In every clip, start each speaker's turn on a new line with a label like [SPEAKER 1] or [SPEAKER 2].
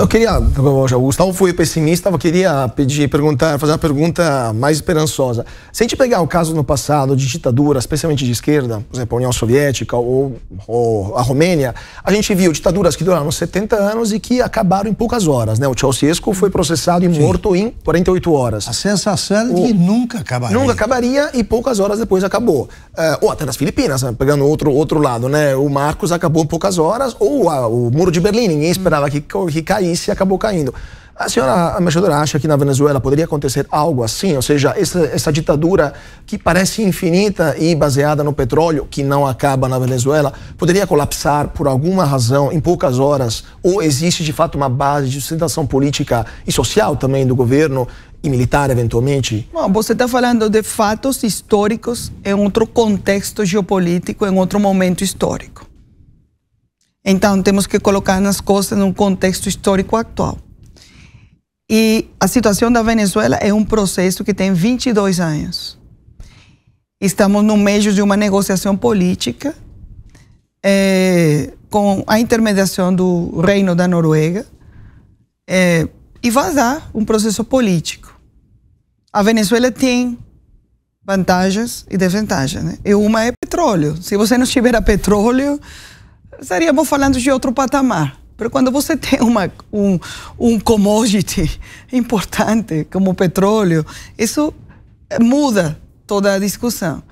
[SPEAKER 1] Eu queria, o Gustavo foi pessimista, eu queria pedir, perguntar, fazer uma pergunta mais esperançosa. Se a gente pegar o caso no passado de ditadura, especialmente de esquerda, por exemplo, a União Soviética ou, ou a Romênia, a gente viu ditaduras que duraram 70 anos e que acabaram em poucas horas. Né? O Ceausescu foi processado e Sim. morto em 48 horas. A sensação é de que
[SPEAKER 2] nunca acabaria. Nunca
[SPEAKER 1] acabaria e poucas horas depois acabou. Eh, ou até nas Filipinas, né? pegando outro, outro lado, né? O Marcos acabou em poucas horas, ou a, o Muro de Berlim, ninguém esperava que, que caísse e acabou caindo. A senhora embaixadora acha que na Venezuela poderia acontecer algo assim? Ou seja, essa, essa, ditadura que parece infinita e baseada no petróleo, que não acaba na Venezuela, poderia colapsar por alguma razão em poucas horas? Ou existe de fato uma base de sustentação política e social também do governo e militar, eventualmente?
[SPEAKER 2] Bom, você está falando de fatos históricos em outro contexto geopolítico, em outro momento histórico. Então, temos que colocar as coisas num contexto histórico atual. E a situação da Venezuela é um processo que tem 22 anos. Estamos no meio de uma negociação política é, com a intermediação do Reino da Noruega é, e vai dar um processo político. A Venezuela tem vantagens e desvantagens. Né? E uma é petróleo. Se você não tiver petróleo, estaríamos falando de outro patamar. Mas quando você tem uma, um, um commodity importante, como o petróleo, isso eh, muda toda a discussão.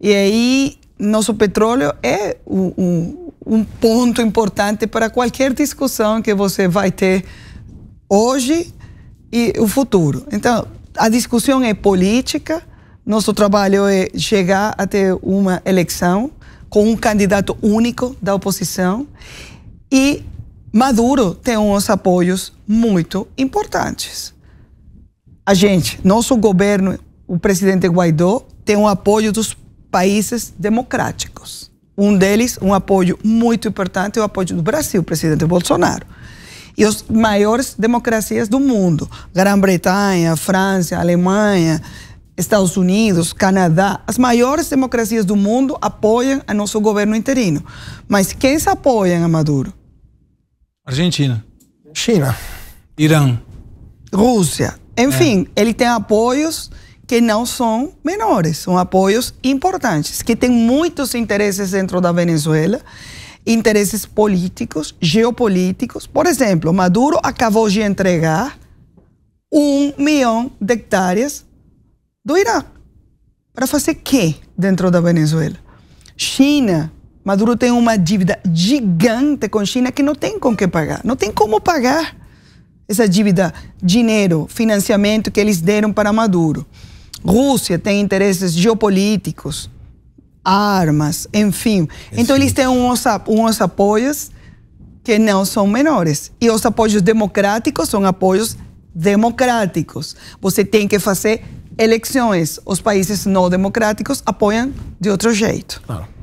[SPEAKER 2] E aí, nosso petróleo é um, um, um ponto importante para qualquer discussão que você vai ter hoje e o futuro. Então, a discussão é política, nosso trabalho é chegar até uma eleição com um candidato único da oposição. E Maduro tem uns apoios muito importantes. A gente, nosso governo, o presidente Guaidó, tem um apoio dos países democráticos. Um deles, um apoio muito importante, é o apoio do Brasil, presidente Bolsonaro. E as maiores democracias do mundo, Grã-Bretanha, França, Alemanha, Estados Unidos, Canadá, as maiores democracias do mundo apoiam a nosso governo interino. Mas quem se apoia a Maduro? Argentina. China. Irã. Rússia. Enfim, é. ele tem apoios que não são menores, são apoios importantes, que tem muitos interesses dentro da Venezuela, interesses políticos, geopolíticos. Por exemplo, Maduro acabou de entregar um milhão de hectares do Irã. Para fazer quê dentro da Venezuela? China. Maduro tem uma dívida gigante com China que não tem com que pagar. Não tem como pagar essa dívida, dinheiro, financiamento que eles deram para Maduro. Rússia tem interesses geopolíticos, armas, enfim. É então sim. eles têm uns, uns apoios que não são menores. E os apoios democráticos são apoios democráticos. Você tem que fazer eleições, os países não democráticos apoiam de outro jeito.
[SPEAKER 1] Claro.